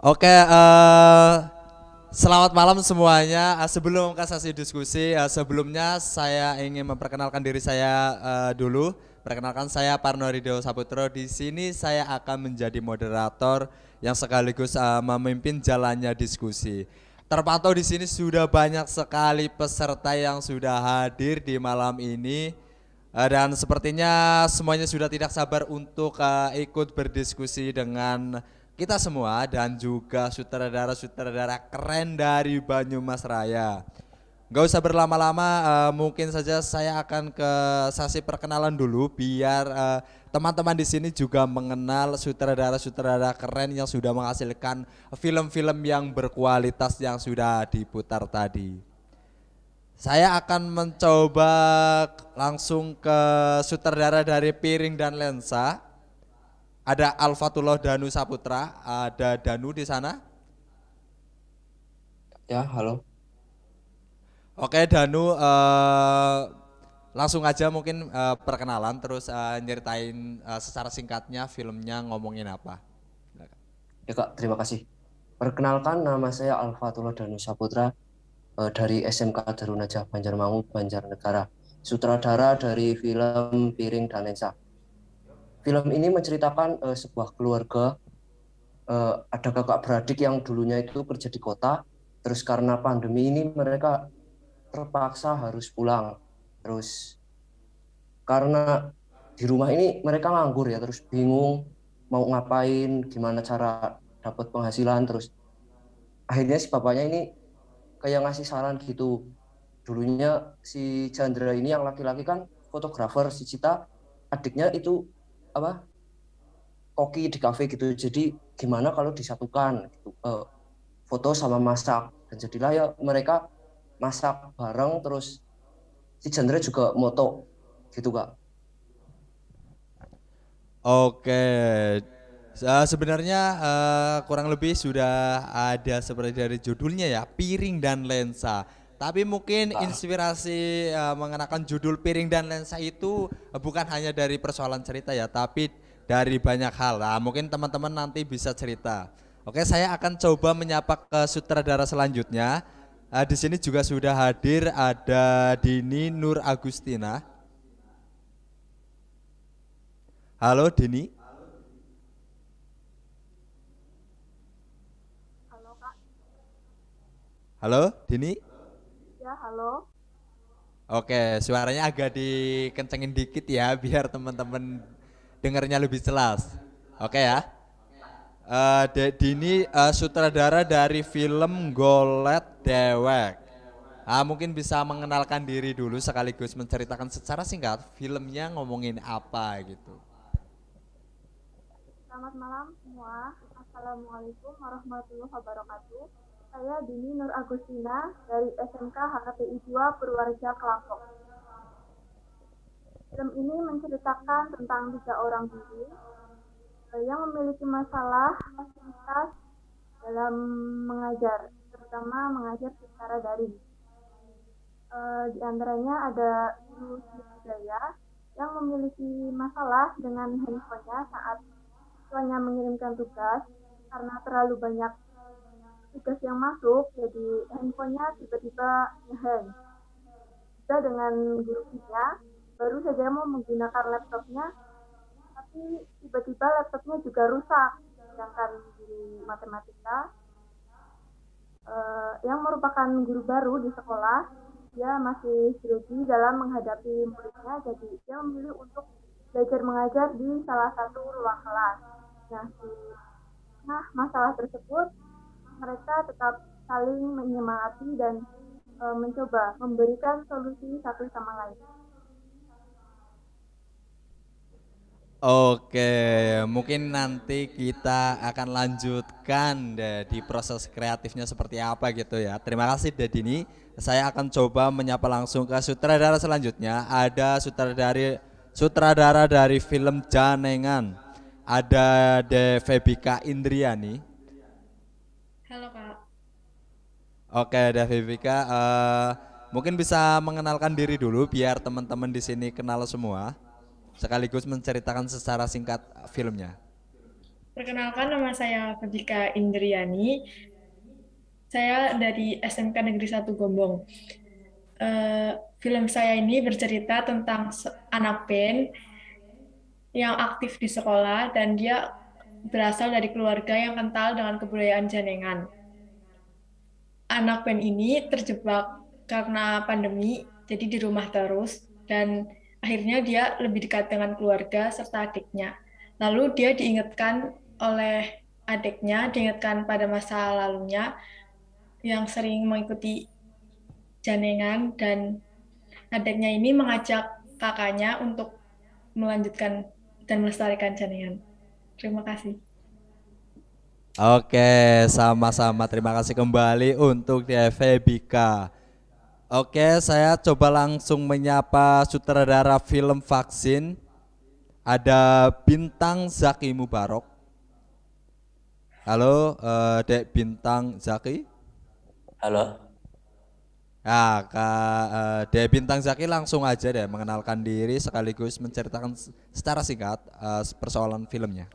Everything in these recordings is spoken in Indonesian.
Oke, uh, selamat malam semuanya. Uh, sebelum kasasi diskusi, uh, sebelumnya saya ingin memperkenalkan diri saya uh, dulu. Perkenalkan saya Parno Rido Saputro. Di sini saya akan menjadi moderator yang sekaligus uh, memimpin jalannya diskusi. Terpantau di sini sudah banyak sekali peserta yang sudah hadir di malam ini. dan sepertinya semuanya sudah tidak sabar untuk uh, ikut berdiskusi dengan kita semua dan juga sutradara-sutradara keren dari Banyumas Raya. Gak usah berlama-lama, uh, mungkin saja saya akan ke sasi perkenalan dulu biar teman eh, teman-teman di sini juga mengenal sutradara-sutradara keren yang sudah menghasilkan film-film yang berkualitas yang sudah diputar tadi. Saya akan mencoba langsung ke sutradara dari Piring dan Lensa ada Alfatullah Danu Saputra, ada Danu di sana? Ya, halo. Oke, Danu eh, langsung aja mungkin eh, perkenalan terus eh, nyeritain eh, secara singkatnya filmnya ngomongin apa. Ya Kak, terima kasih. Perkenalkan nama saya Alfatullah Danu Saputra eh, dari SMK Darunajah Banjarmangu, Banjarnegara. Sutradara dari film Piring dan Lensa Film ini menceritakan uh, sebuah keluarga uh, ada kakak beradik yang dulunya itu kerja di kota, terus karena pandemi ini mereka terpaksa harus pulang. Terus karena di rumah ini mereka nganggur ya, terus bingung mau ngapain, gimana cara dapat penghasilan terus akhirnya si bapaknya ini kayak ngasih saran gitu. Dulunya si Chandra ini yang laki-laki kan fotografer, si Cita adiknya itu apa koki di kafe gitu jadi gimana kalau disatukan gitu uh, foto sama masak dan jadilah ya mereka masak bareng terus si genre juga moto gitu kak oke uh, sebenarnya uh, kurang lebih sudah ada seperti dari judulnya ya piring dan lensa tapi mungkin nah. inspirasi uh, mengenakan judul piring dan lensa itu eh, bukan hanya dari persoalan cerita ya, tapi dari banyak hal. Nah, mungkin teman-teman nanti bisa cerita. Oke, saya akan coba menyapa ke sutradara selanjutnya. Uh, di sini juga sudah hadir ada Dini Nur Agustina. Halo Dini. Halo Kak. Halo Dini. Halo. Oke, suaranya agak dikencengin dikit ya biar teman-teman dengarnya lebih jelas. Oke ya. Uh, Dini uh, sutradara dari film Golet Dewek. Uh, mungkin bisa mengenalkan diri dulu sekaligus menceritakan secara singkat filmnya ngomongin apa gitu. Selamat malam semua. Assalamualaikum warahmatullahi wabarakatuh. Saya Dini Nur Agustina dari SMK HKPI 2 Purworejo Kelangkong. Film ini menceritakan tentang tiga orang guru eh, yang memiliki masalah fasilitas dalam mengajar, terutama mengajar secara daring. E, di antaranya ada guru budaya yang memiliki masalah dengan handphonenya saat siswanya mengirimkan tugas karena terlalu banyak tugas yang masuk jadi handphonenya tiba-tiba ngehang kita dengan guru baru saja mau menggunakan laptopnya tapi tiba-tiba laptopnya juga rusak sedangkan di matematika eh, yang merupakan guru baru di sekolah dia masih grogi dalam menghadapi muridnya jadi dia memilih untuk belajar mengajar di salah satu ruang kelas nah nah masalah tersebut mereka tetap saling menyemangati dan e, mencoba memberikan solusi satu sama lain. Oke, mungkin nanti kita akan lanjutkan di proses kreatifnya seperti apa gitu ya. Terima kasih Dedini. Saya akan coba menyapa langsung ke sutradara selanjutnya. Ada sutradari sutradara dari film Janengan. Ada Devebika Indriani. Oke, Davivika, uh, eh, mungkin bisa mengenalkan diri dulu biar teman-teman di sini kenal semua, sekaligus menceritakan secara singkat filmnya. Perkenalkan nama saya Vivika Indriani. Saya dari SMK Negeri 1 Gombong. Uh, film saya ini bercerita tentang anak pen yang aktif di sekolah dan dia berasal dari keluarga yang kental dengan kebudayaan Jenengan anak band ini terjebak karena pandemi, jadi di rumah terus, dan akhirnya dia lebih dekat dengan keluarga serta adiknya. Lalu dia diingatkan oleh adiknya, diingatkan pada masa lalunya yang sering mengikuti janengan dan adiknya ini mengajak kakaknya untuk melanjutkan dan melestarikan janengan. Terima kasih. Oke, sama-sama. Terima kasih kembali untuk TV Bika. Oke, saya coba langsung menyapa sutradara film vaksin. Ada Bintang Zaki Mubarok. Halo, uh, Dek Bintang Zaki. Halo. Ya, Kak uh, Dek Bintang Zaki langsung aja deh mengenalkan diri sekaligus menceritakan secara singkat uh, persoalan filmnya.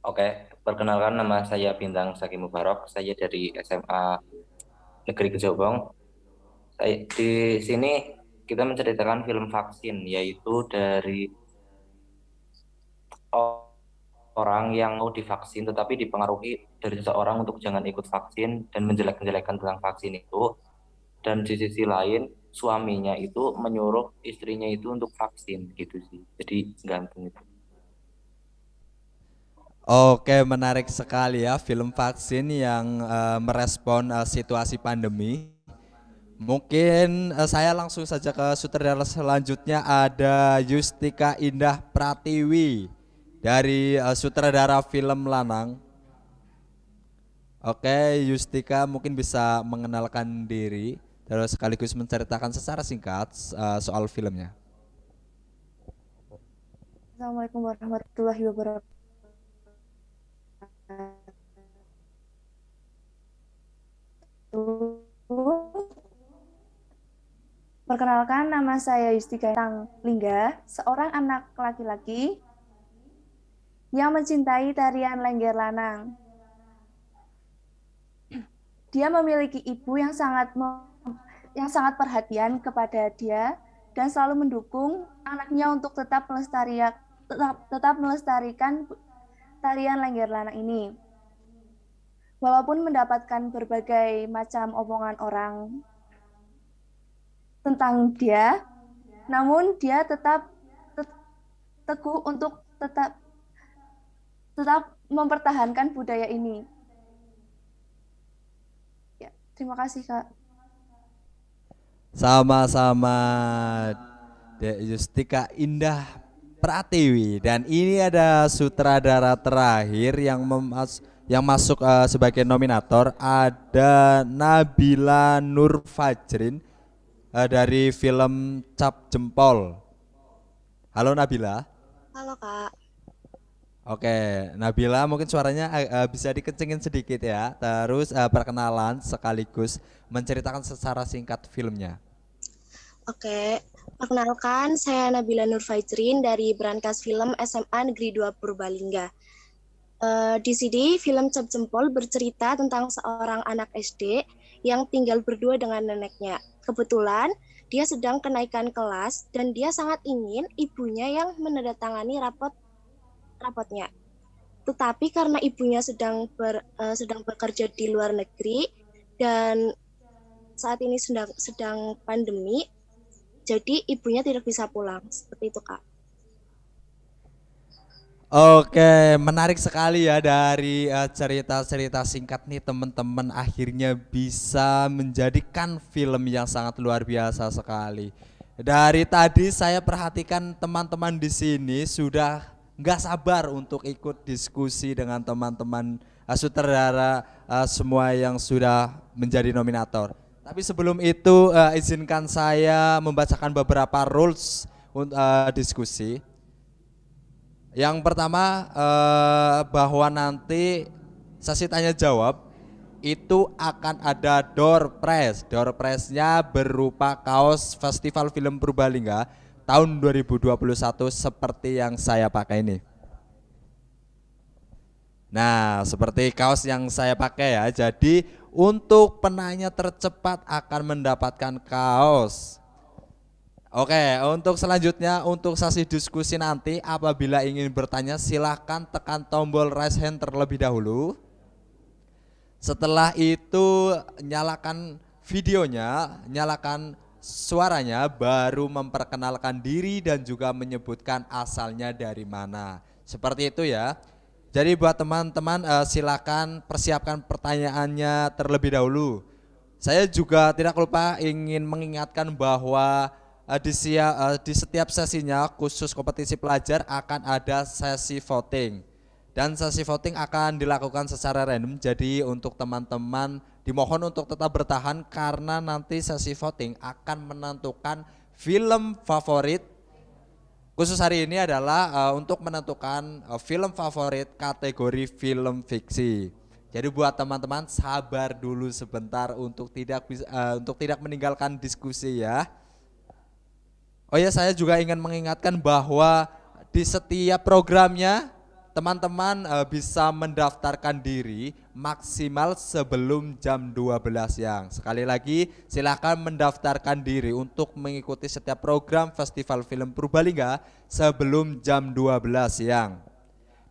Oke, perkenalkan nama saya Bintang Saki Mubarok. Saya dari SMA Negeri Kejobong. Saya, di sini kita menceritakan film vaksin, yaitu dari orang yang mau divaksin tetapi dipengaruhi dari seseorang untuk jangan ikut vaksin dan menjelek jelekkan tentang vaksin itu. Dan di sisi lain, suaminya itu menyuruh istrinya itu untuk vaksin gitu sih. Jadi gantung itu. Oke, menarik sekali ya film vaksin yang uh, merespon uh, situasi pandemi. Mungkin uh, saya langsung saja ke sutradara selanjutnya ada Justika Indah Pratiwi dari uh, sutradara film Lanang. Oke, Justika mungkin bisa mengenalkan diri terus sekaligus menceritakan secara singkat uh, soal filmnya. Assalamualaikum warahmatullahi wabarakatuh. Perkenalkan, nama saya Yustika Tang Lingga, seorang anak laki-laki yang mencintai tarian lengger lanang. Dia memiliki ibu yang sangat yang sangat perhatian kepada dia dan selalu mendukung anaknya untuk tetap melestarikan tetap, tetap melestarikan tarian Lengger Lanang ini. Walaupun mendapatkan berbagai macam omongan orang tentang dia, namun dia tetap te teguh untuk tetap tetap mempertahankan budaya ini. Ya, terima kasih Kak. Sama-sama. Dek Justika indah Pratiwi dan ini ada sutradara terakhir yang memas yang masuk uh, sebagai nominator ada Nabila Nur Fajrin uh, eh, dari film Cap Jempol. Halo Nabila. Halo Kak. Oke, Nabila mungkin suaranya uh, bisa dikencengin sedikit ya. Terus uh, perkenalan sekaligus menceritakan secara singkat filmnya. Oke, Perkenalkan, saya Nabila Nur Fajrin dari Brankas Film SMA Negeri 2 Purbalingga. Uh, di sini, film Cap Jempol bercerita tentang seorang anak SD yang tinggal berdua dengan neneknya. Kebetulan, dia sedang kenaikan kelas dan dia sangat ingin ibunya yang menandatangani rapot rapotnya. Tetapi karena ibunya sedang ber, uh, sedang bekerja di luar negeri dan saat ini sedang sedang pandemi, jadi ibunya tidak bisa pulang. Seperti itu, Kak. Oke, menarik sekali ya dari eh, cerita-cerita singkat nih teman-teman akhirnya bisa menjadikan film yang sangat luar biasa sekali. Dari tadi saya perhatikan teman-teman di sini sudah nggak sabar untuk ikut diskusi dengan teman-teman uh, sutradara eh, semua yang sudah menjadi nominator. Tapi sebelum itu uh, izinkan saya membacakan beberapa rules uh, diskusi. Yang pertama uh, bahwa nanti sesi tanya jawab itu akan ada door press, Door pressnya berupa kaos Festival Film Purbalingga tahun 2021 seperti yang saya pakai ini. Nah, seperti kaos yang saya pakai ya. Jadi, untuk penanya tercepat akan mendapatkan kaos. Oke, untuk selanjutnya untuk sesi diskusi nanti apabila ingin bertanya silahkan tekan tombol raise hand terlebih dahulu. Setelah itu nyalakan videonya, nyalakan suaranya baru memperkenalkan diri dan juga menyebutkan asalnya dari mana. Seperti itu ya. Jadi buat teman-teman uh, silakan persiapkan pertanyaannya terlebih dahulu. Saya juga tidak lupa ingin mengingatkan bahwa uh, di, sia, uh, di setiap sesinya khusus kompetisi pelajar akan ada sesi voting. Dan sesi voting akan dilakukan secara random, jadi untuk teman-teman dimohon untuk tetap bertahan karena nanti sesi voting akan menentukan film favorit Khusus hari ini adalah uh, untuk menentukan uh, film favorit kategori film fiksi. Jadi buat teman-teman sabar dulu sebentar untuk tidak bisa, uh, untuk tidak meninggalkan diskusi ya. Oh ya, saya juga ingin mengingatkan bahwa di setiap programnya teman-teman uh, bisa mendaftarkan diri maksimal sebelum jam 12 siang. Sekali lagi, silakan mendaftarkan diri untuk mengikuti setiap program Festival Film Purbalingga sebelum jam 12 siang.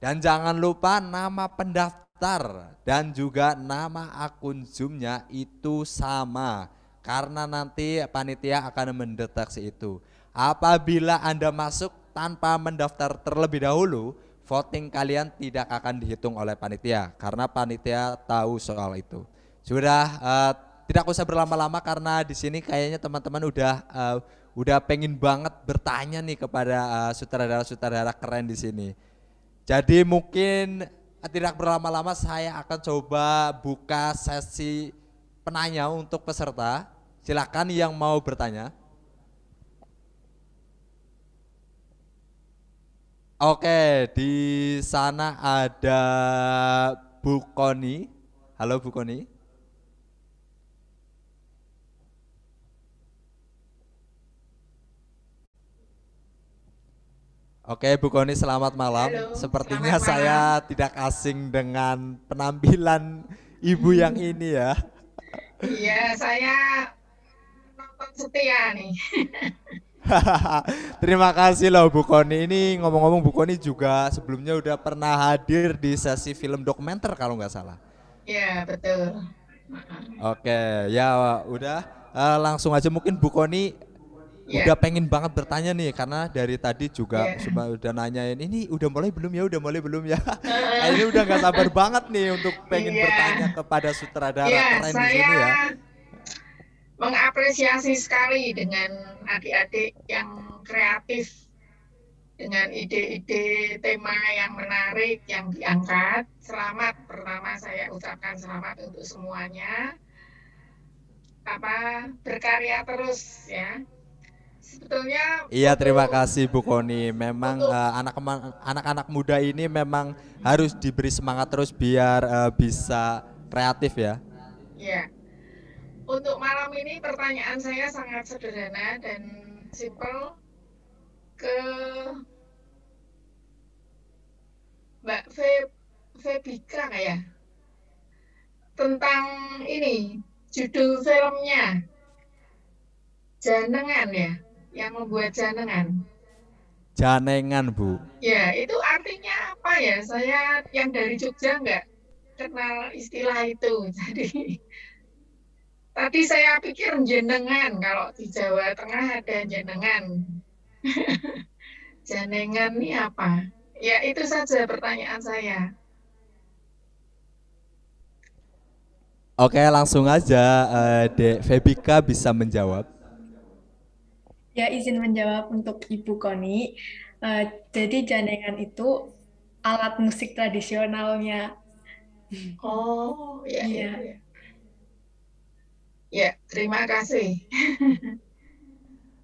Dan jangan lupa nama pendaftar dan juga nama akun Zoom-nya itu sama karena nanti panitia akan mendeteksi itu. Apabila Anda masuk tanpa mendaftar terlebih dahulu, voting kalian tidak akan dihitung oleh panitia karena panitia tahu soal itu. Sudah uh, tidak usah berlama-lama karena di sini kayaknya teman-teman udah uh, udah pengen banget bertanya nih kepada eh, sutradara-sutradara keren di sini. Jadi mungkin tidak berlama-lama saya akan coba buka sesi penanya untuk peserta. Silakan yang mau bertanya. Oke, di sana ada Bu Koni. Halo Bu Koni. Oke, Bu Koni selamat malam. Halo, Sepertinya selamat saya malam. tidak asing dengan penampilan Ibu yang hmm. ini ya. Iya, saya nonton setia nih. Terima kasih loh Bu Koni. Ini ngomong-ngomong Bu Koni juga sebelumnya udah pernah hadir di sesi film dokumenter kalau nggak salah. Iya betul. Oke, ya udah uh, langsung aja mungkin Bu Koni iya. yeah. udah pengen banget bertanya nih karena dari tadi juga yeah. Iya. udah nanyain ini udah mulai belum ya udah mulai belum ya ini udah nggak sabar banget nih untuk pengen yeah. bertanya kepada sutradara yeah, keren saya, di sini ya mengapresiasi sekali dengan adik-adik yang kreatif dengan ide-ide tema yang menarik yang diangkat. Selamat pertama saya ucapkan selamat untuk semuanya. Apa berkarya terus ya. Sebetulnya Iya, untuk, terima kasih Bu Koni. Memang eh, anak-anak uh, anak muda ini memang harus diberi semangat terus biar uh, bisa kreatif ya. Iya. Untuk malam ini pertanyaan saya sangat sederhana dan simple ke Mbak Fe, Febika ya tentang ini judul filmnya Janengan ya yang membuat Janengan. Janengan Bu. Ya itu artinya apa ya? Saya yang dari Jogja nggak kenal istilah itu jadi Tadi saya pikir jenengan, kalau di Jawa Tengah ada jenengan. jenengan ini apa? Ya, itu saja pertanyaan saya. Oke, langsung aja uh, Dek Febika bisa menjawab. Ya, izin menjawab untuk Ibu Koni. Uh, eh, jadi jenengan itu alat musik tradisionalnya. Oh, ya, ya, iya. iya. iya. Ya, terima kasih.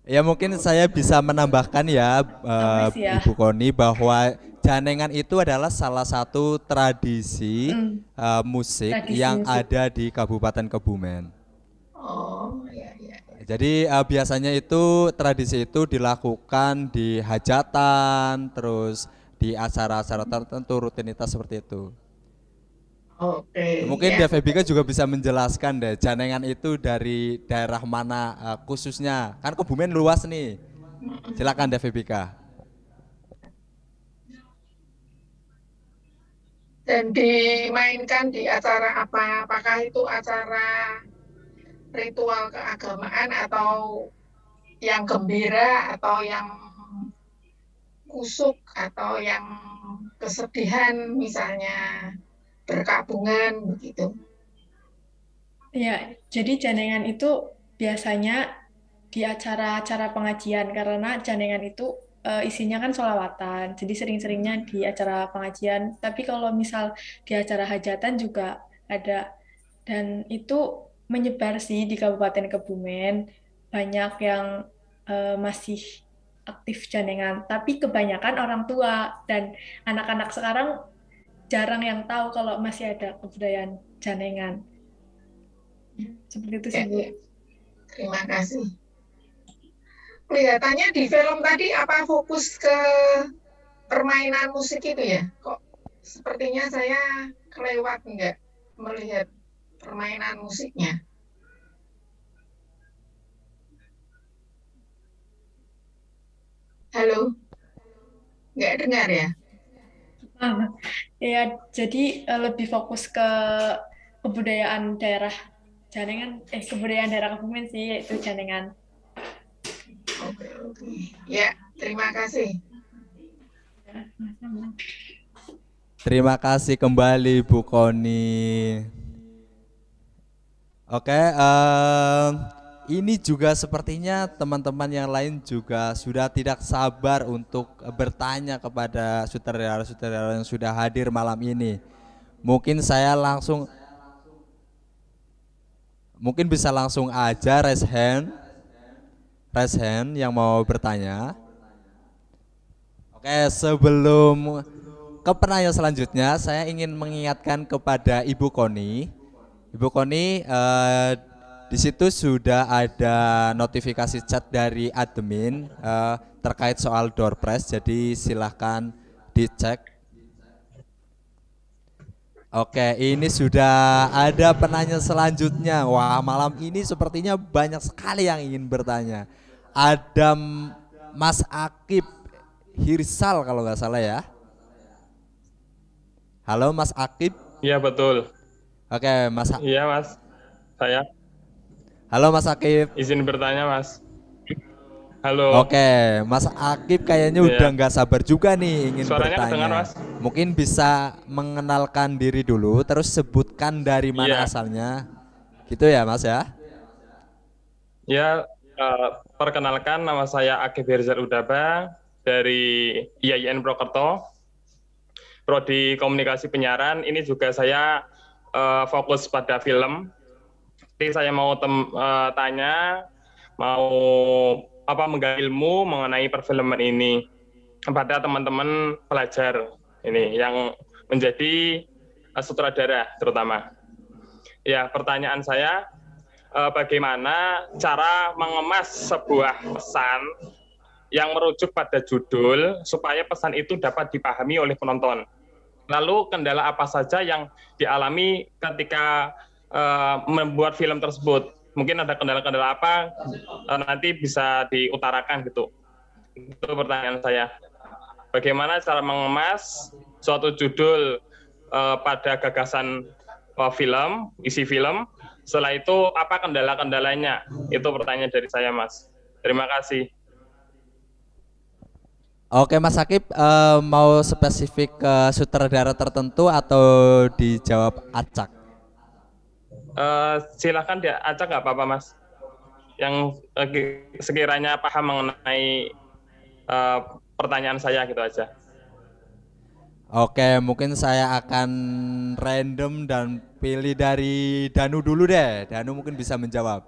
Ya mungkin saya bisa menambahkan ya, uh, Ibu Koni bahwa janengan itu adalah salah satu tradisi uh, musik tradisi yang musik. ada di Kabupaten Kebumen. Oh, ya, ya. ya. Jadi uh, biasanya itu tradisi itu dilakukan di hajatan, terus di acara-acara mm. tertentu rutinitas seperti itu. Okay, Mungkin yeah. Devebika juga bisa menjelaskan deh Janengan itu dari daerah mana uh, khususnya. Kan Kebumen luas nih. Silakan Devebika. Dan dimainkan di acara apa? Apakah itu acara ritual keagamaan atau yang gembira atau yang kusuk atau yang kesedihan misalnya? berkabungan begitu. Ya, jadi janengan itu biasanya di acara-acara pengajian karena janengan itu eh, isinya kan solawatan, jadi sering-seringnya di acara pengajian. Tapi kalau misal di acara hajatan juga ada dan itu menyebar sih di Kabupaten Kebumen banyak yang uh, masih aktif janengan. Tapi kebanyakan orang tua dan anak-anak sekarang jarang yang tahu kalau masih ada kebudayaan Janengan. Seperti itu sih Terima kasih. Kelihatannya di film tadi apa fokus ke permainan musik itu ya? Kok sepertinya saya kelewat enggak melihat permainan musiknya. Halo? nggak dengar ya? Ah, ya, jadi eh, lebih fokus ke kebudayaan daerah jaringan, eh kebudayaan daerah Kabupaten sih, yaitu jaringan. Ya, terima kasih. Terima kasih kembali Bu Koni. Oke, okay, eh, um, ini juga sepertinya teman-teman yang lain juga sudah tidak sabar untuk bertanya kepada sutradara-sutradara yang sudah hadir malam ini. Mungkin saya langsung mungkin bisa langsung aja raise hand. Raise hand yang mau bertanya. Oke, sebelum ke penanya selanjutnya, saya ingin mengingatkan kepada Ibu Koni. Ibu Koni eh, di situ sudah ada notifikasi chat dari admin uh, terkait soal door jadi silahkan dicek. Oke, ini sudah ada penanya selanjutnya. Wah, malam ini sepertinya banyak sekali yang ingin bertanya. Ada Mas Akib Hirsal kalau nggak salah ya. Halo Mas Akib. Iya betul. Oke Mas. Iya Mas. Saya. Halo Mas Akif. Izin bertanya Mas. Halo. Oke, Mas Akif kayaknya yeah. udah nggak sabar juga nih ingin Suaranya bertanya. Suaranya mas. Mungkin bisa mengenalkan diri dulu, terus sebutkan dari mana yeah. asalnya, gitu ya Mas ya? Ya, uh, perkenalkan nama saya Akif Herzal Udaba dari IAIN Prokerto, Prodi Komunikasi Penyiaran. Ini juga saya uh, fokus pada film jadi saya mau tem, uh, tanya, mau apa menggali ilmu mengenai perfilman ini kepada teman-teman pelajar ini yang menjadi uh, sutradara terutama. Ya, pertanyaan saya uh, bagaimana cara mengemas sebuah pesan yang merujuk pada judul supaya pesan itu dapat dipahami oleh penonton. Lalu kendala apa saja yang dialami ketika Eh, membuat film tersebut. Mungkin ada kendala-kendala apa uh, nanti bisa diutarakan gitu. Itu pertanyaan saya. Bagaimana cara mengemas suatu judul uh, pada gagasan uh, film, isi film? Setelah itu apa kendala-kendalanya? Itu pertanyaan dari saya, Mas. Terima kasih. Oke Mas Akib, uh, mau spesifik ke sutradara tertentu atau dijawab acak? Uh, silakan acak nggak apa-apa mas yang uh, sekiranya paham mengenai uh, pertanyaan saya gitu aja Oke mungkin saya akan random dan pilih dari Danu dulu deh Danu mungkin bisa menjawab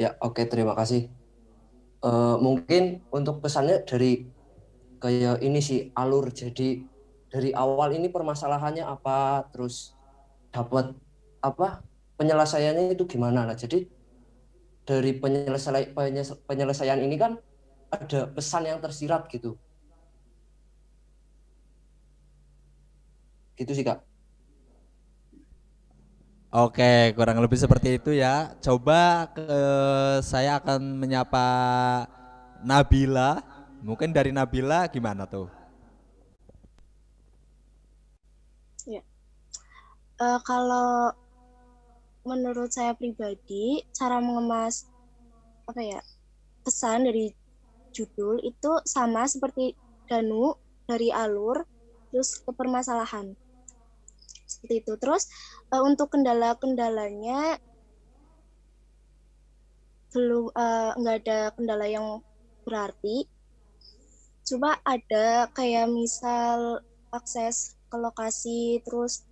Ya oke terima kasih uh, Mungkin untuk pesannya dari kayak ini sih alur jadi dari awal ini permasalahannya apa terus dapat apa penyelesaiannya itu gimana lah jadi dari penyelesaian penyelesaian ini kan ada pesan yang tersirat gitu gitu sih kak Oke, kurang lebih seperti itu ya. Coba ke eh, saya akan menyapa Nabila. Mungkin dari Nabila gimana tuh? uh, kalau menurut saya pribadi cara mengemas apa ya pesan dari judul itu sama seperti Danu dari alur terus ke permasalahan seperti itu terus uh, untuk kendala-kendalanya belum eh, nggak ada kendala yang berarti cuma ada kayak misal akses ke lokasi terus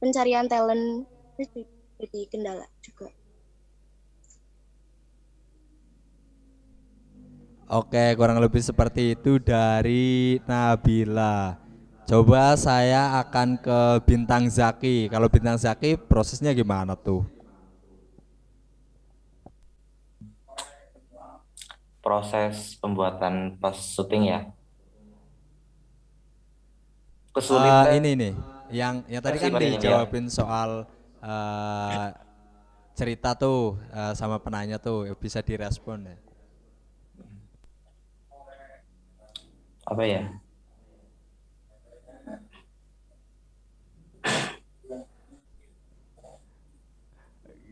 pencarian talent itu jadi kendala juga. Oke, kurang lebih seperti itu dari Nabila. Coba saya akan ke Bintang Zaki. Kalau Bintang Zaki prosesnya gimana tuh? Proses pembuatan pas syuting ya. Kesulitan. Uh, ini nih yang yang tadi kan dijawabin iya. soal uh, cerita tuh uh, sama penanya tuh ya bisa direspon ya. Apa ya?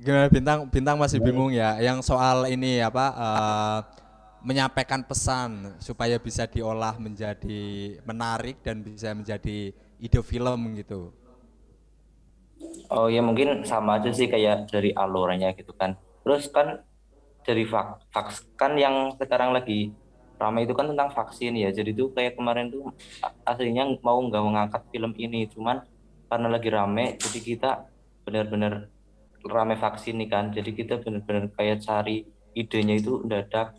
Gimana bintang bintang masih bingung ya yang soal ini apa uh, menyampaikan pesan supaya bisa diolah menjadi menarik dan bisa menjadi ide film gitu? Oh ya mungkin sama aja sih kayak dari alurnya gitu kan. Terus kan dari vak vaks kan yang sekarang lagi ramai itu kan tentang vaksin ya. Jadi tuh kayak kemarin tuh aslinya mau nggak mengangkat film ini, cuman karena lagi rame jadi kita benar-benar rame vaksin nih kan. Jadi kita benar-benar kayak cari idenya itu dadak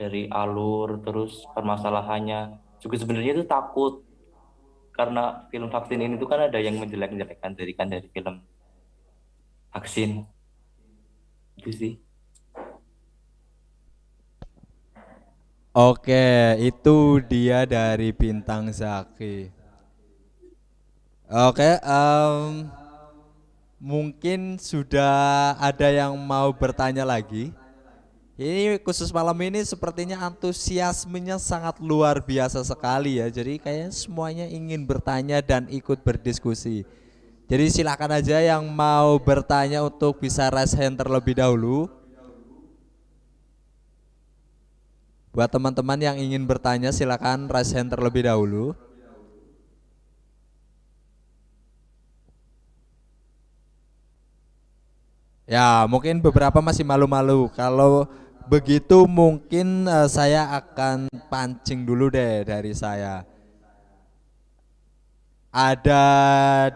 dari alur terus permasalahannya juga sebenarnya itu takut karena film vaksin ini tuh kan ada yang menjelek-jelekan dari kan dari film vaksin itu sih Oke, itu dia dari Bintang Zaki. Oke, um, mungkin sudah ada yang mau bertanya lagi. Ini khusus malam ini sepertinya antusiasmenya sangat luar biasa sekali ya. Jadi kayaknya semuanya ingin bertanya dan ikut berdiskusi. Jadi silakan aja yang mau bertanya untuk bisa raise hand terlebih dahulu. Buat teman-teman yang ingin bertanya silakan raise hand terlebih dahulu. Ya, mungkin beberapa masih malu-malu. Kalau begitu mungkin uh, saya akan pancing dulu deh dari saya. Ada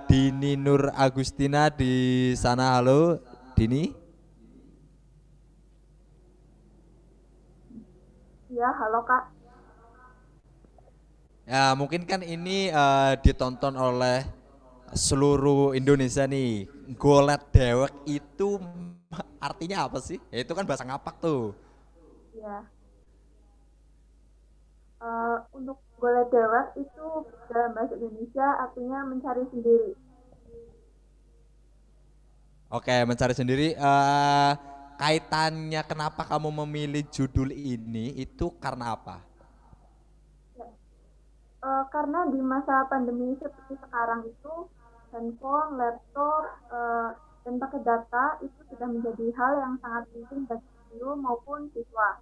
Dini Nur Agustina di sana. Halo, Dini. Ya, halo Kak. Ya, mungkin kan ini uh, ditonton oleh seluruh Indonesia nih golet dewek itu artinya apa sih? Ya, itu kan bahasa ngapak tuh. Ya. Uh, untuk golet dewek itu dalam bahasa Indonesia artinya mencari sendiri. Oke, mencari sendiri. Uh, kaitannya kenapa kamu memilih judul ini itu karena apa? uh, karena di masa pandemi seperti sekarang itu handphone, laptop, uh, dan pakai data itu sudah menjadi hal yang sangat penting bagi guru maupun siswa.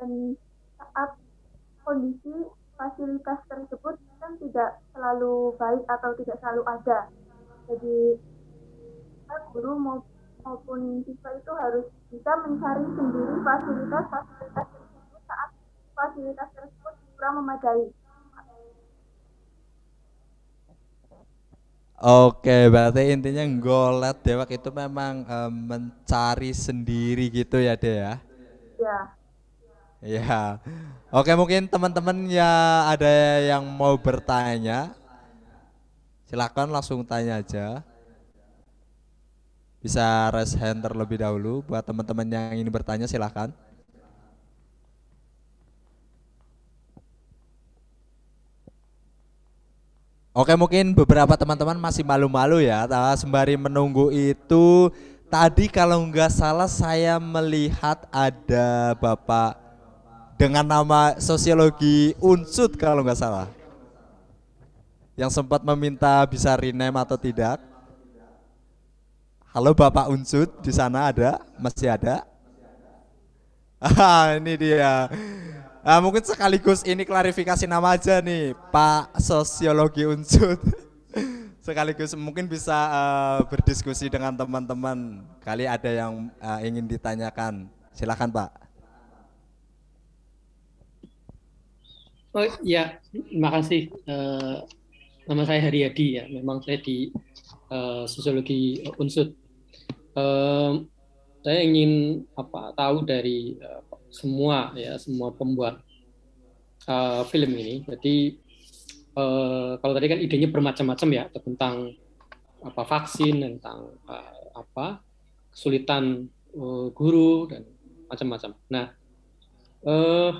Dan saat kondisi fasilitas tersebut kan tidak selalu baik atau tidak selalu ada. Jadi guru maupun siswa itu harus bisa mencari sendiri fasilitas-fasilitas tersebut saat fasilitas tersebut kurang memadai. Oke, berarti intinya golet dewak itu memang e, mencari sendiri gitu ya, Dea ya? Iya. Iya. Oke, mungkin teman-teman ya ada yang mau bertanya. Silakan langsung tanya aja. Bisa raise hand terlebih dahulu buat teman-teman yang ingin bertanya silakan. Oke mungkin beberapa teman-teman masih malu-malu ya sembari menunggu itu tadi kalau nggak salah saya melihat ada Bapak dengan nama sosiologi unsut kalau nggak salah yang sempat meminta bisa rename atau tidak Halo Bapak Unsut di sana ada masih ada Ah ini dia Nah, mungkin sekaligus ini klarifikasi nama aja nih, Pak Sosiologi Unsud. sekaligus mungkin bisa uh, berdiskusi dengan teman-teman. Kali ada yang uh, ingin ditanyakan. Silakan, Pak. Oh ya, terima kasih. Uh, nama saya Haryadi ya. Memang saya di uh, Sosiologi Unsud. Uh, saya ingin apa tahu dari uh, semua ya semua pembuat uh, film ini. Jadi uh, kalau tadi kan idenya bermacam-macam ya tentang apa vaksin, tentang uh, apa kesulitan uh, guru dan macam-macam. Nah, uh,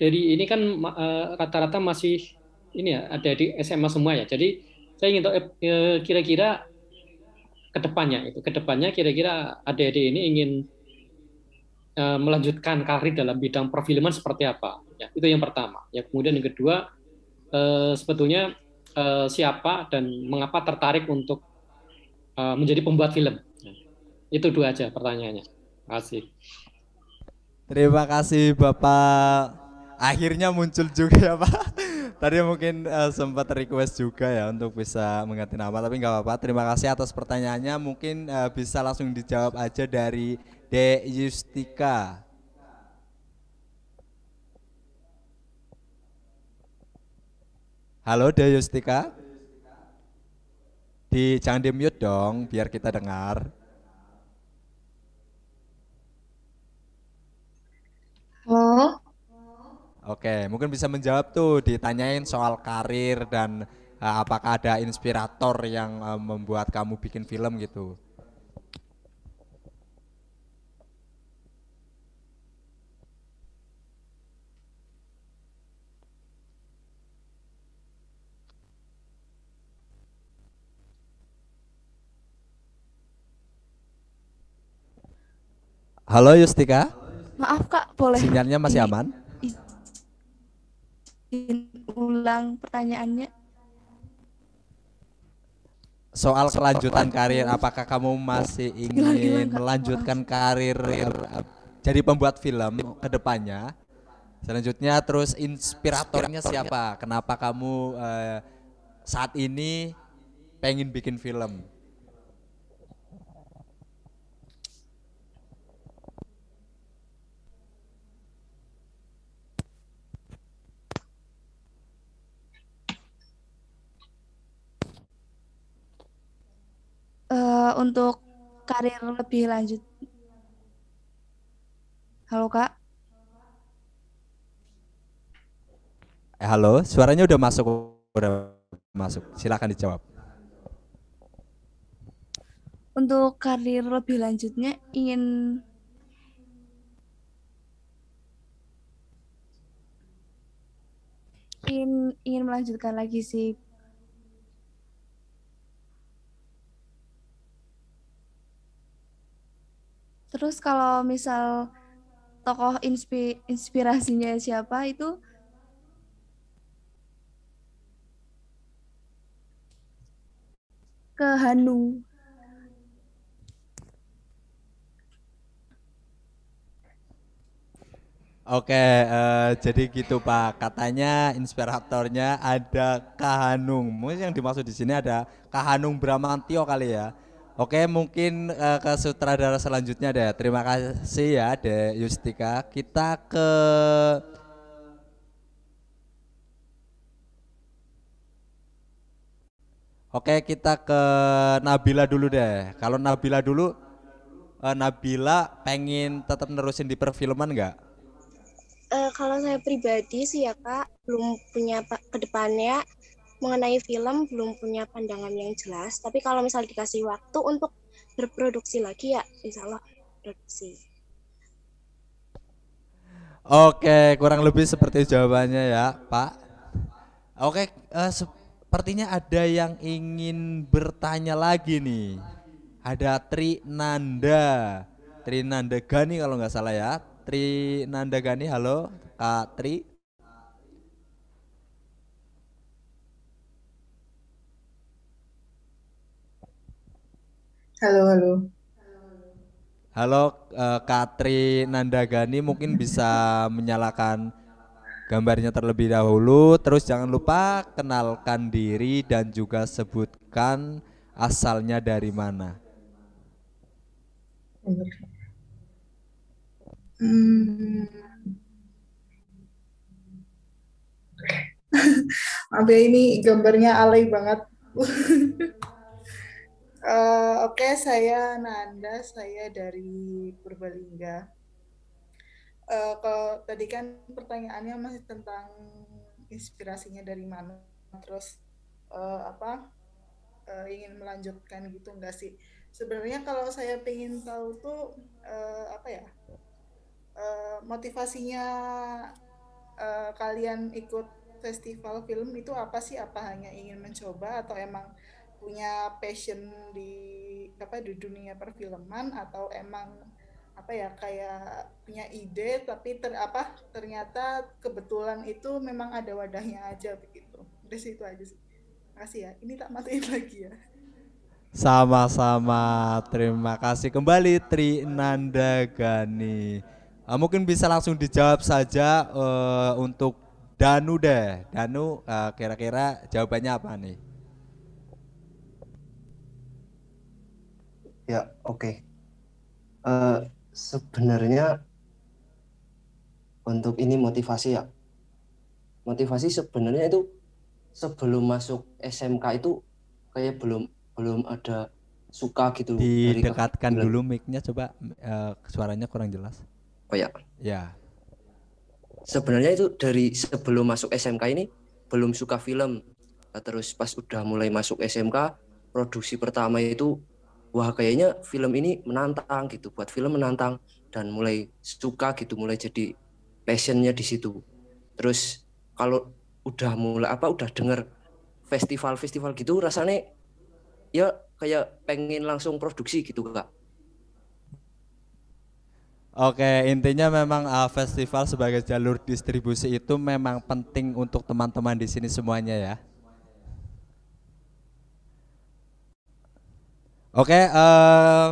dari ini kan uh, rata-rata masih ini ya ada di SMA semua ya. Jadi saya ingin tahu kira kira-kira kedepannya itu kedepannya kira-kira ada di ini ingin Eh, melanjutkan karir dalam bidang perfilman seperti apa. Ya, itu yang pertama. Ya, kemudian yang kedua eh, sebetulnya eh, siapa dan mengapa tertarik untuk menjadi pembuat film. Ya. Itu dua aja pertanyaannya. Terima Kasih. Terima kasih Bapak. Akhirnya muncul juga ya Pak. Tadi mungkin uh, sempat request juga ya untuk bisa mengganti nama tapi nggak apa-apa. Terima kasih atas pertanyaannya. Mungkin uh, bisa langsung dijawab aja dari De Justika. Halo De Justika. Di jangan di mute dong biar kita dengar. Halo. Oke, mungkin bisa menjawab tuh ditanyain soal karir dan eh, apakah ada inspirator yang eh, membuat kamu bikin film gitu. Halo Yustika. Maaf Kak, boleh. Sinyalnya masih aman? Izin ulang pertanyaannya. Soal kelanjutan karir, apakah kamu masih ingin melanjutkan karir jadi pembuat film ke depannya? Selanjutnya terus inspiratornya siapa? Kenapa kamu uh, saat ini pengen bikin film? uh, untuk karir lebih lanjut. Halo kak. Eh, halo, suaranya udah masuk, udah masuk. silakan dijawab. Untuk karir lebih lanjutnya ingin ingin ingin melanjutkan lagi sih Terus kalau misal tokoh inspi inspirasinya siapa itu ke Hanu. Oke, uh, jadi gitu Pak. Katanya inspiratornya ada Kahanung. Mungkin yang dimaksud di sini ada Kahanung Bramantio kali ya. Oke, mungkin uh, ke sutradara selanjutnya deh. Terima kasih ya, de Yustika. Kita ke Oke, kita ke Nabila dulu deh. Kalau Nabila dulu uh, Nabila pengen tetap nerusin di perfilman nggak? Uh, kalau saya pribadi sih ya Kak, belum punya kedepannya mengenai film belum punya pandangan yang jelas tapi kalau misalnya dikasih waktu untuk berproduksi lagi ya insya Allah produksi Oke, kurang lebih seperti jawabannya ya, Pak. Oke, uh, sepertinya ada yang ingin bertanya lagi nih. Ada Tri Nanda Tri Nanda Gani kalau nggak salah ya. Tri Nanda Gani, halo Kak Tri. Halo, halo. Halo, uh, eh, Katri Nandagani mungkin bisa menyalakan gambarnya terlebih dahulu. Terus jangan lupa kenalkan diri dan juga sebutkan asalnya dari mana. Hmm. ini gambarnya alay banget. Eh, oke, okay, saya Nanda, saya dari Purbalingga. Uh, kalau tadi kan pertanyaannya masih tentang inspirasinya dari mana, terus uh, apa uh, ingin melanjutkan gitu enggak sih? Sebenarnya kalau saya pengen tahu tuh uh, apa ya uh, motivasinya uh, kalian ikut festival film itu apa sih? Apa hanya ingin mencoba atau emang punya passion di apa di dunia perfilman atau emang apa ya kayak punya ide tapi ter apa ternyata kebetulan itu memang ada wadahnya aja begitu. Dari situ aja sih. Makasih ya. Ini tak matiin lagi ya. Sama-sama. Terima kasih kembali Tri Nanda Gani. Uh, eh, mungkin bisa langsung dijawab saja uh, untuk Danu deh. Danu uh, eh, kira -kira jawabannya apa nih? Ya, oke. Okay. Uh, eh, sebenarnya untuk ini motivasi ya. Motivasi sebenarnya itu sebelum masuk SMK itu kayak belum belum ada suka gitu. Didekatkan dulu mic-nya coba uh, suaranya kurang jelas. Oh ya. Ya. Sebenarnya itu dari sebelum masuk SMK ini belum suka film. Nah, terus pas udah mulai masuk SMK, produksi pertama itu wah kayaknya film ini menantang gitu buat film menantang dan mulai suka gitu mulai jadi passionnya di situ terus kalau udah mulai apa udah denger festival-festival gitu rasanya ya kayak pengen langsung produksi gitu kak Oke, intinya memang uh, festival sebagai jalur distribusi itu memang penting untuk teman-teman di sini semuanya ya. Oke, okay, uh, eh,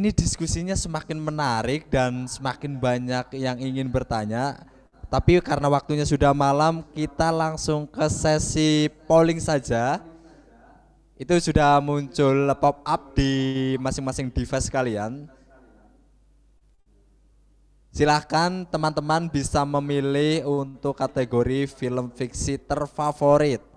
ini diskusinya semakin menarik dan semakin banyak yang ingin bertanya. Tapi karena waktunya sudah malam, kita langsung ke sesi polling saja. Itu sudah muncul pop up di masing-masing device kalian. Silahkan teman-teman bisa memilih untuk kategori film fiksi terfavorit.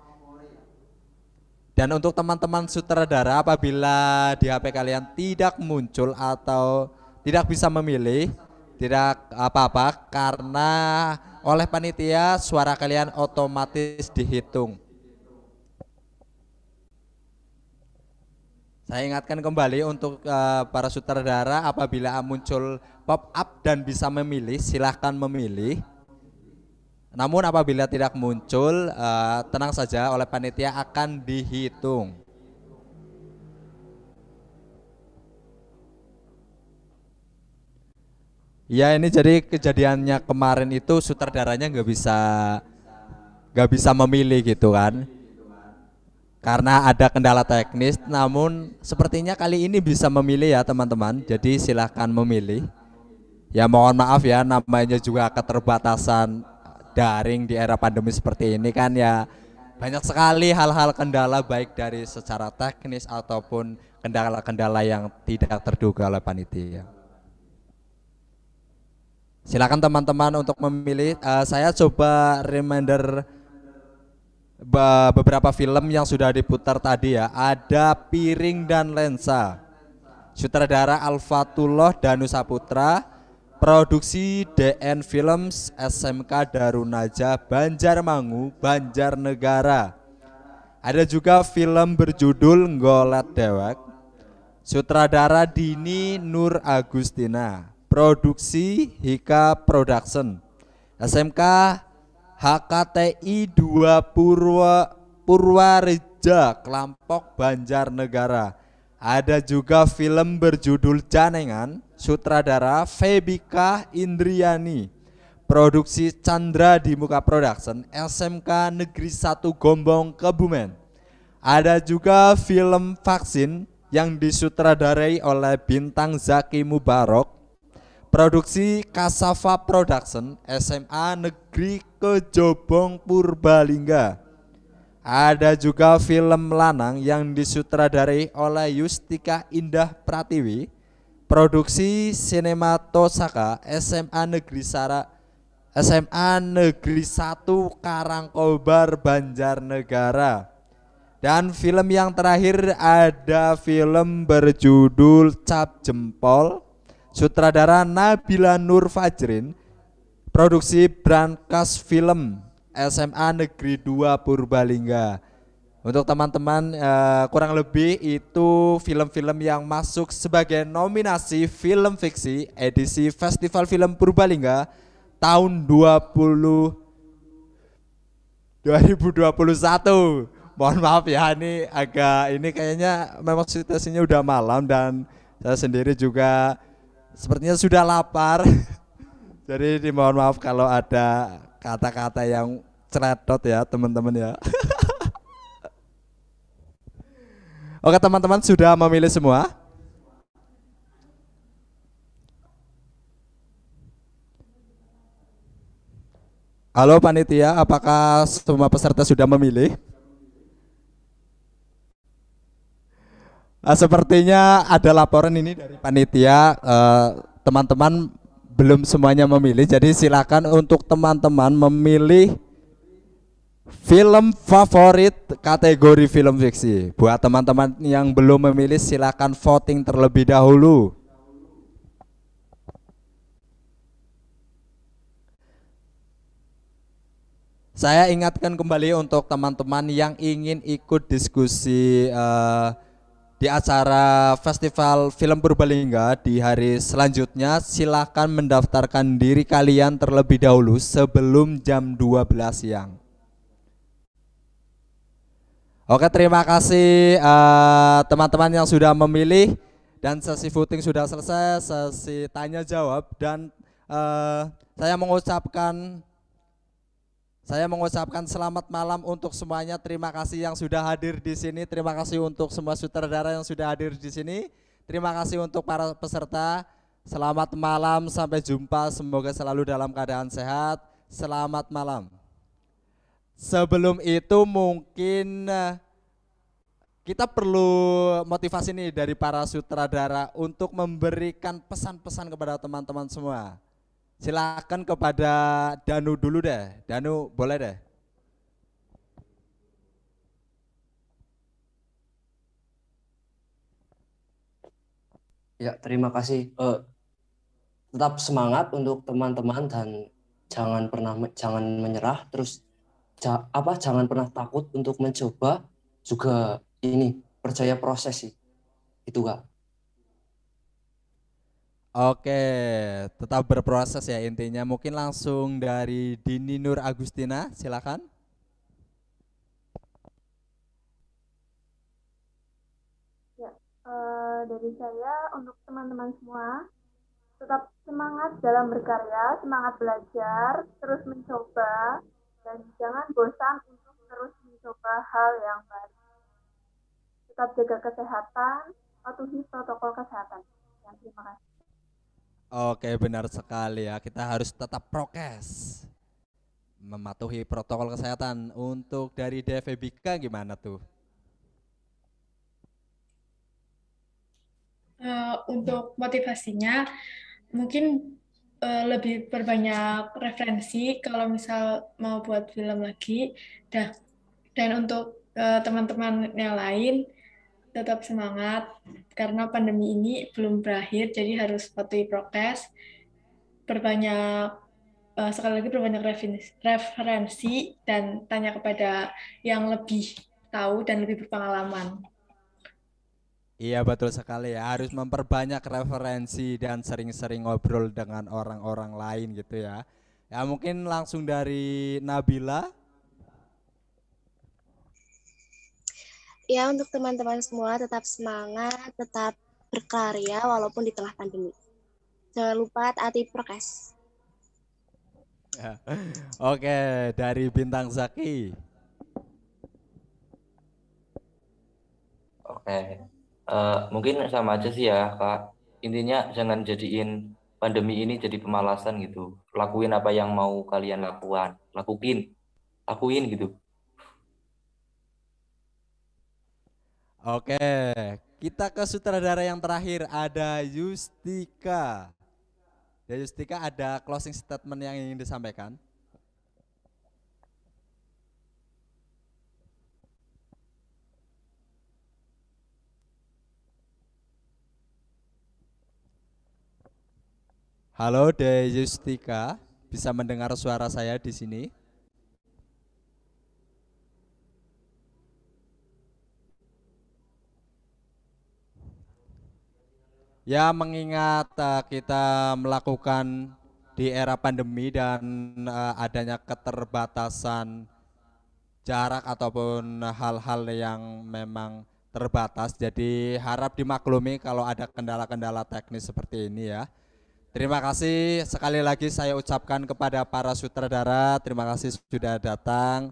Dan untuk teman-teman sutradara apabila di HP kalian tidak muncul atau tidak bisa memilih, tidak apa-apa karena oleh panitia suara kalian otomatis dihitung. Saya ingatkan kembali untuk uh, para sutradara apabila muncul pop up dan bisa memilih, silahkan memilih. Namun apabila tidak muncul, eh, tenang saja oleh panitia akan dihitung. Ya ini jadi kejadiannya kemarin itu sutradaranya nggak bisa nggak bisa memilih gitu kan karena ada kendala teknis namun sepertinya kali ini bisa memilih ya teman-teman jadi silahkan memilih ya mohon maaf ya namanya juga keterbatasan daring di era pandemi seperti ini kan ya banyak sekali hal-hal kendala baik dari secara teknis ataupun kendala-kendala yang tidak terduga oleh panitia. Silakan teman-teman untuk memilih. Uh, saya coba reminder beberapa film yang sudah diputar tadi ya. Ada Piring dan Lensa. Sutradara Alfatullah Danusaputra, Produksi DN Films SMK Darunaja Banjarmangu, Banjarnegara. Ada juga film berjudul Ngolat Dewek. Sutradara Dini Nur Agustina. Produksi Hika Production. SMK HKTI 2 Purwa Purwareja, Kelampok, Banjarnegara. Ada juga film berjudul Janengan sutradara Febika Indriani. Produksi Chandra di Muka Production SMK Negeri 1 Gombong Kebumen. Ada juga film vaksin yang disutradarai oleh bintang Zaki Mubarok. Produksi Kasava Production SMA Negeri Kejobong Purbalingga. Ada juga film lanang yang disutradarai oleh Yustika Indah Pratiwi Produksi Sinematosaka SMA Negeri Sara SMA Negeri 1 Karangkobar Banjarnegara. Dan film yang terakhir ada film berjudul Cap Jempol sutradara Nabila Nur Fajrin produksi Brankas Film SMA Negeri 2 Purbalingga. Untuk teman-teman uh, kurang lebih itu film-film yang masuk sebagai nominasi film fiksi edisi Festival Film Purbalingga tahun 20 2021. Mohon maaf ya ini agak ini kayaknya memang situasinya udah malam dan saya sendiri juga sepertinya sudah lapar. Jadi dimohon maaf kalau ada kata-kata yang ceretot ya teman-teman ya. Oke teman-teman sudah memilih semua? Halo panitia, apakah semua peserta sudah memilih? Nah, sepertinya ada laporan ini dari panitia eh, teman-teman eh, belum semuanya memilih, jadi silakan untuk teman-teman memilih Film favorit kategori film fiksi. Buat teman-teman yang belum memilih silakan voting terlebih dahulu. Saya ingatkan kembali untuk teman-teman yang ingin ikut diskusi uh, di acara Festival Film Purbalingga di hari selanjutnya silakan mendaftarkan diri kalian terlebih dahulu sebelum jam 12 siang. Oke, terima kasih eh, teman-teman uh, yang sudah memilih dan sesi voting sudah selesai, sesi tanya jawab dan uh, saya mengucapkan saya mengucapkan selamat malam untuk semuanya. Terima kasih yang sudah hadir di sini. Terima kasih untuk semua sutradara yang sudah hadir di sini. Terima kasih untuk para peserta. Selamat malam, sampai jumpa. Semoga selalu dalam keadaan sehat. Selamat malam sebelum itu mungkin eh, kita perlu motivasi nih dari para sutradara untuk memberikan pesan-pesan kepada teman-teman semua. Silakan kepada Danu dulu deh. Danu boleh deh. Ya, terima kasih. Uh, tetap semangat untuk teman-teman dan jangan pernah jangan menyerah, terus ja, apa jangan pernah takut untuk mencoba juga ini percaya proses sih itu kak Oke, tetap berproses ya intinya. Mungkin langsung dari Dini Nur Agustina, silakan. Ya, eh, dari saya untuk teman-teman semua, tetap semangat dalam berkarya, semangat belajar, terus mencoba, dan jangan bosan untuk terus mencoba hal yang baru. Tetap jaga kesehatan, patuhi protokol kesehatan. Ya, terima kasih. Oke, benar sekali ya. Kita harus tetap prokes. Mematuhi protokol kesehatan. Untuk dari DVBK gimana tuh? Uh, untuk motivasinya, mungkin Eh, lebih berbanyak referensi kalau misal mau buat film lagi dan dan untuk eh, teman-teman uh, yang lain tetap semangat karena pandemi ini belum berakhir jadi harus patuhi prokes berbanyak uh, sekali lagi berbanyak referensi dan tanya kepada yang lebih tahu dan lebih berpengalaman. Iya betul sekali ya harus memperbanyak referensi dan sering-sering ngobrol dengan orang-orang lain gitu ya. Ya mungkin langsung dari Nabila. Ya untuk teman-teman semua tetap semangat, tetap berkarya walaupun di tengah pandemi. Jangan lupa taati prokes. Oke, dari Bintang Zaki. Oke, uh, mungkin sama aja sih ya kak intinya jangan jadiin pandemi ini jadi pemalasan gitu lakuin apa yang mau kalian lakukan lakuin lakuin gitu oke kita ke sutradara yang terakhir ada Justika ya Justika ada closing statement yang ingin disampaikan Halo De Justika, bisa mendengar suara saya di sini? Ya mengingat uh, kita melakukan di era pandemi dan uh, adanya keterbatasan jarak ataupun hal-hal yang memang terbatas. Jadi harap dimaklumi kalau ada kendala-kendala teknis seperti ini ya. Terima kasih sekali lagi saya ucapkan kepada para sutradara, terima kasih sudah datang.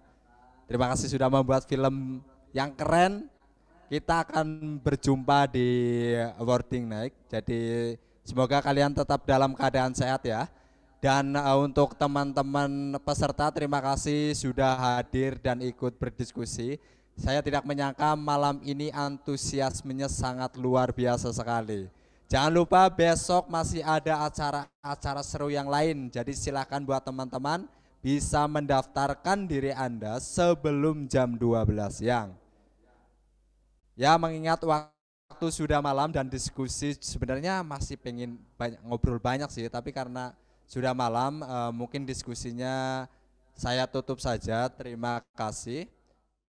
Terima kasih sudah membuat film yang keren. Kita akan berjumpa di awarding night. Jadi semoga kalian tetap dalam keadaan sehat ya. Dan eh, untuk teman-teman peserta terima kasih sudah hadir dan ikut berdiskusi. Saya tidak menyangka malam ini antusiasmenya sangat luar biasa sekali. Jangan lupa besok masih ada acara-acara seru yang lain. Jadi silakan buat teman-teman bisa mendaftarkan diri Anda sebelum jam 12 siang. Ya mengingat waktu sudah malam dan diskusi sebenarnya masih pengen banyak, ngobrol banyak sih. Tapi karena sudah malam eh, mungkin diskusinya saya tutup saja. Terima kasih.